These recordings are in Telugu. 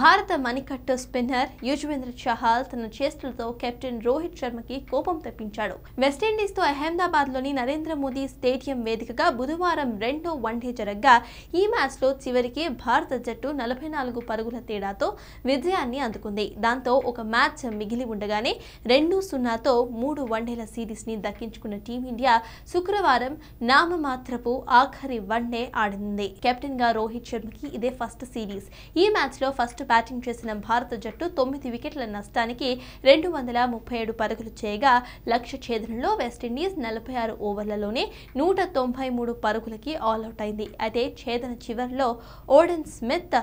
భారత మణికట్టు స్పిన్నర్ యుజ్వేంద్ర చహాల్ తన చేష్టలతో కెప్టెన్ రోహిత్ శర్మకి కోపం తెప్పించాడు అహ్మదాబాద్ లోని నరేంద్ర మోదీ స్టేడియం వేదికగా బుధవారం రెండో వన్డే జరగ్గా ఈ మ్యాచ్లో చివరికి భారత జట్టు నలభై నాలుగు పరుగుల తేడాతో విజయాన్ని అందుకుంది దాంతో ఒక మ్యాచ్ మిగిలి ఉండగానే రెండు సున్నాతో మూడు వన్డేల ని దక్కించుకున్న టీమిండియా శుక్రవారం నామమాత్రపు ఆఖరి వన్డే ఆడింది కెప్టెన్గా రోహిత్ శర్మకి ఇదే ఫస్ట్ సిరీస్ ఈ మ్యాచ్లో ఫస్ట్ ఫస్ట్ బ్యాటింగ్ చేసిన భారత జట్టు తొమ్మిది వికెట్ల నష్టానికి రెండు వందల ముప్పై ఏడు పరుగులు చేయగా లక్ష్య ఛేదనలో వెస్టిండీస్ నలభై ఆరు ఓవర్లలోనే నూట తొంభై మూడు పరుగులకి ఆల్అౌట్ అయింది అయితే ఛేదన చివరిలో ఓడెన్ స్మిత్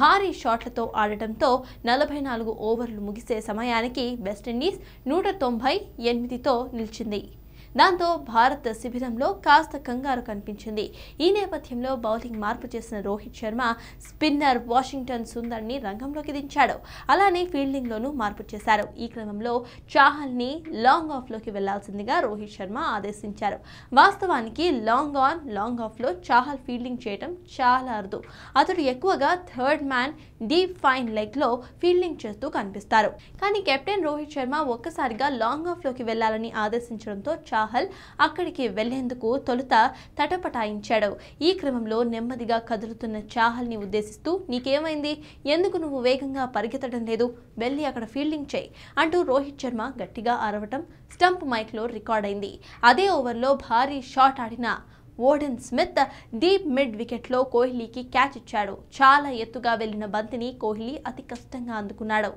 భారీ షాట్లతో ఆడటంతో నలభై నాలుగు ఓవర్లు ముగిసే సమయానికి వెస్టిండీస్ నూట తొంభై ఎనిమిదితో నిలిచింది దాంతో భారత్ శిబిరంలో కాస్త కంగారు కనిపించింది ఈ నేపథ్యంలో బౌలింగ్ మార్పు చేసిన రోహిత్ శర్మ స్పిన్నర్ వాషింగ్టన్ సుందర్ని రంగంలోకి దించాడు అలానే ఫీల్డింగ్లోనూ మార్పు చేశారు ఈ క్రమంలో చాహల్ని లాంగ్ ఆఫ్లోకి వెళ్లాల్సిందిగా రోహిత్ శర్మ ఆదేశించారు వాస్తవానికి లాంగ్ ఆన్ లాంగ్ ఆఫ్లో చాహల్ ఫీల్డింగ్ చేయడం చాలా అరుదు అతడు ఎక్కువగా థర్డ్ మ్యాన్ డీప్ ఫైన్ లెగ్లో ఫీల్డింగ్ చేస్తూ కనిపిస్తారు కానీ కెప్టెన్ రోహిత్ శర్మ ఒక్కసారిగా లాంగ్ ఆఫ్లోకి వెళ్లాలని ఆదేశించడంతో చాహల్ చాహల్ అక్కడికి వెళ్లేందుకు తొలుత తటపటాయించాడు ఈ క్రమంలో నెమ్మదిగా కదులుతున్న చాహల్ని ఉద్దేశిస్తూ నీకేమైంది ఎందుకు నువ్వు వేగంగా పరిగెత్తడం లేదు వెళ్ళి అక్కడ ఫీల్డింగ్ చేయి అంటూ రోహిత్ శర్మ గట్టిగా అరవటం స్టంప్ మైక్లో రికార్డ్ అయింది అదే ఓవర్లో భారీ షాట్ ఆడిన ఓడెన్ స్మిత్ డీప్ మిడ్ వికెట్లో కోహ్లీకి క్యాచ్ ఇచ్చాడు చాలా ఎత్తుగా వెళ్లిన బంతిని కోహ్లీ అతి కష్టంగా అందుకున్నాడు